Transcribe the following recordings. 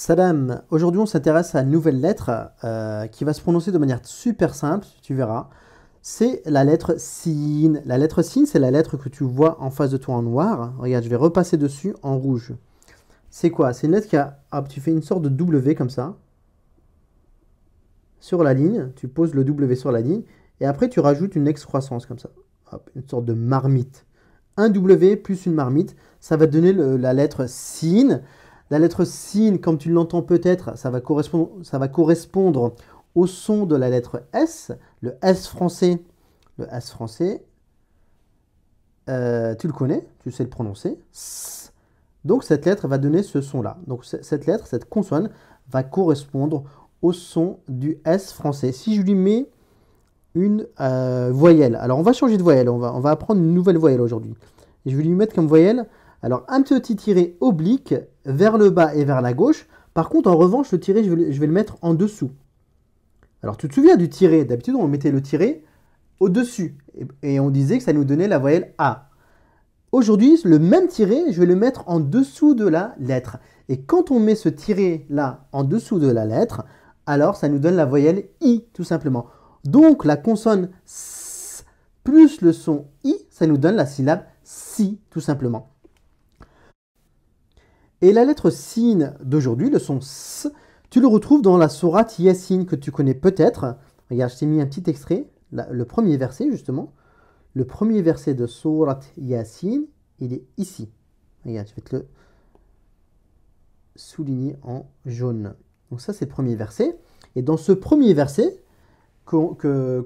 Salam, aujourd'hui on s'intéresse à une nouvelle lettre euh, qui va se prononcer de manière super simple, tu verras. C'est la lettre Sin. La lettre Sin, c'est la lettre que tu vois en face de toi en noir. Regarde, je vais repasser dessus en rouge. C'est quoi C'est une lettre qui a... tu fais une sorte de W comme ça. Sur la ligne, tu poses le W sur la ligne. Et après, tu rajoutes une excroissance comme ça. une sorte de marmite. Un W plus une marmite, ça va te donner la lettre Sin la lettre sin, comme tu l'entends peut-être, ça, va correspondre, au son de la lettre S, le S français. Le S français, euh, tu le connais, tu sais le prononcer. Donc cette lettre va donner ce son-là. Donc cette lettre, cette consonne, va correspondre au son du S français. Si je lui mets une euh, voyelle, alors on va changer de voyelle, on va, on va apprendre une nouvelle voyelle aujourd'hui. je vais lui mettre comme voyelle alors un petit tiré oblique vers le bas et vers la gauche. Par contre, en revanche, le tiré, je vais, le mettre en dessous. Alors tu te souviens du tiré D'habitude, on mettait le tiré au-dessus et, et on disait que ça nous donnait la voyelle A. Aujourd'hui, le même tiré, je vais le mettre en dessous de la lettre. Et quand on met ce tiré-là en dessous de la lettre, alors ça nous donne la voyelle I, tout simplement. Donc la consonne S plus le son I, ça nous donne la syllabe Si, tout simplement. Et la lettre sin d'aujourd'hui, le son S, tu le retrouves dans la sourate Yassine que tu connais peut-être. Regarde, je t'ai mis un petit extrait, le premier verset justement. Le premier verset de sourate Yassine, il est ici. Regarde, je vais te le souligner en jaune. Donc ça, c'est le premier verset. Et dans ce premier verset, qu'on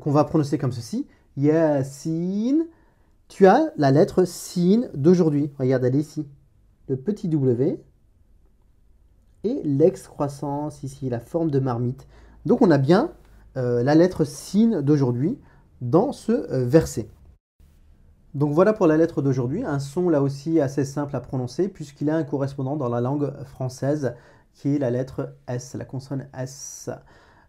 va prononcer comme ceci, Yassine, tu as la lettre sin d'aujourd'hui. Regarde, elle est ici le petit w et l'excroissance ici, la forme de marmite. Donc on a bien euh, la lettre sine d'aujourd'hui dans ce euh, verset. Donc voilà pour la lettre d'aujourd'hui, un son là aussi assez simple à prononcer puisqu'il a un correspondant dans la langue française qui est la lettre S, la consonne S.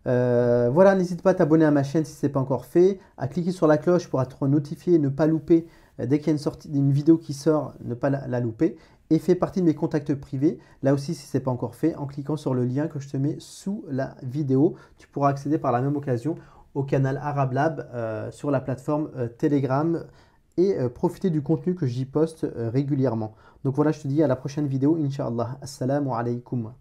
Euh, voilà, n'hésite pas à t'abonner à ma chaîne si ce n'est pas encore fait, à cliquer sur la cloche pour être notifié, ne pas louper dès qu'il y a une, sortie, d'une vidéo qui sort, ne pas la, la louper et fais partie de mes contacts privés. Là aussi, si ce n'est pas encore fait, en cliquant sur le lien que je te mets sous la vidéo, tu pourras accéder par la même occasion au canal Arab Lab euh, sur la plateforme euh, Telegram et euh, profiter du contenu que j'y poste régulièrement. Donc voilà, je te dis à la prochaine vidéo, Inch'Allah. Assalamu alaikum.